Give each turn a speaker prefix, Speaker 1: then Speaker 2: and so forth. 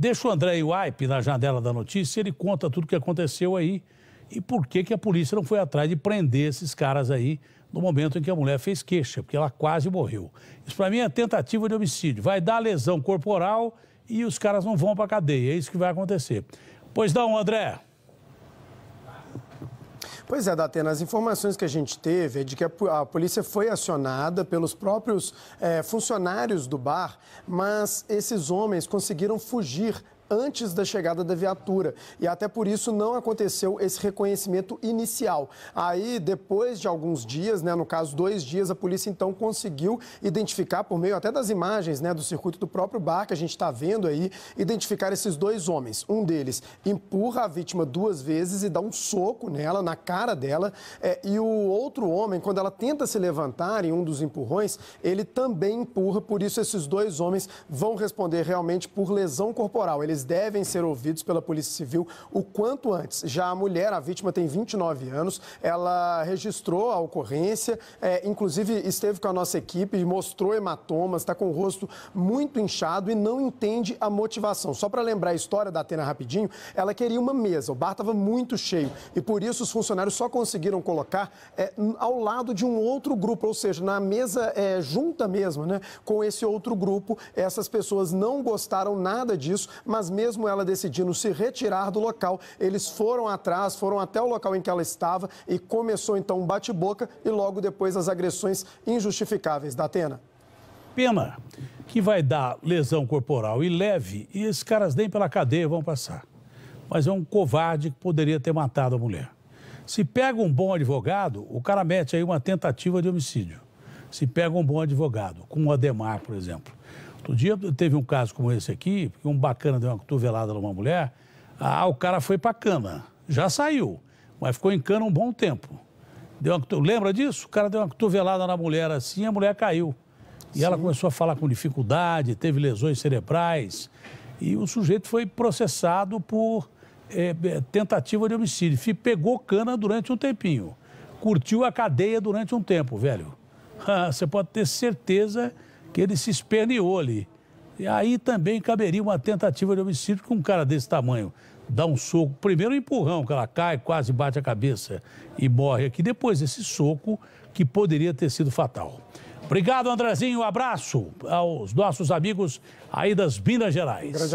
Speaker 1: Deixa o André Iwipe na janela da notícia, ele conta tudo o que aconteceu aí e por que, que a polícia não foi atrás de prender esses caras aí no momento em que a mulher fez queixa, porque ela quase morreu. Isso para mim é tentativa de homicídio. Vai dar lesão corporal e os caras não vão para cadeia. É isso que vai acontecer. Pois não, André.
Speaker 2: Pois é, Datena, as informações que a gente teve é de que a, polícia foi acionada pelos próprios é, funcionários do bar, mas esses homens conseguiram fugir antes da chegada da viatura. E até por isso não aconteceu esse reconhecimento inicial. Aí, depois de alguns dias, né, no caso dois dias, a polícia então conseguiu identificar, por meio até das imagens né, do circuito do próprio bar que a gente está vendo aí, identificar esses dois homens. Um deles empurra a vítima duas vezes e dá um soco nela, na cara dela. É, e o outro homem, quando ela tenta se levantar em um dos empurrões, ele também empurra. Por isso, esses dois homens vão responder realmente por lesão corporal. Eles eles devem ser ouvidos pela Polícia Civil o quanto antes. Já a mulher, a vítima, tem 29 anos, ela registrou a ocorrência, é, inclusive esteve com a nossa equipe, mostrou hematomas, está com o rosto muito inchado e não entende a motivação. Só para lembrar a história da Atena rapidinho, ela queria uma mesa, o bar estava muito cheio e por isso os funcionários só conseguiram colocar é, ao lado de um outro grupo, ou seja, na mesa é, junta mesmo, né, com esse outro grupo. Essas pessoas não gostaram nada disso, mas mas mesmo ela decidindo se retirar do local, eles foram atrás, foram até o local em que ela estava e começou então um bate-boca e logo depois as agressões injustificáveis da Atena.
Speaker 1: Pena que vai dar lesão corporal e leve e esses caras nem pela cadeia vão passar. Mas é um covarde que poderia ter matado a mulher. Se pega um bom advogado, o cara mete aí uma tentativa de homicídio. Se pega um bom advogado, como o Ademar, por exemplo Outro dia teve um caso como esse aqui, porque um bacana deu uma cotovelada numa mulher, ah, o cara foi para cana, já saiu, mas ficou em cana um bom tempo. Deu uma, lembra disso? O cara deu uma cotovelada na mulher assim, a mulher caiu. E Sim. ela começou a falar com dificuldade, teve lesões cerebrais. E o sujeito foi processado por é, tentativa de homicídio. E pegou cana durante um tempinho. Curtiu a cadeia durante um tempo, velho. Você pode ter certeza que ele se esperneou ali. E aí também caberia uma tentativa de homicídio com um cara desse tamanho. Dá um soco, primeiro um empurrão, que ela cai, quase bate a cabeça e morre aqui. Depois esse soco que poderia ter sido fatal. Obrigado, Andrezinho. Um abraço aos nossos amigos aí das Minas Gerais.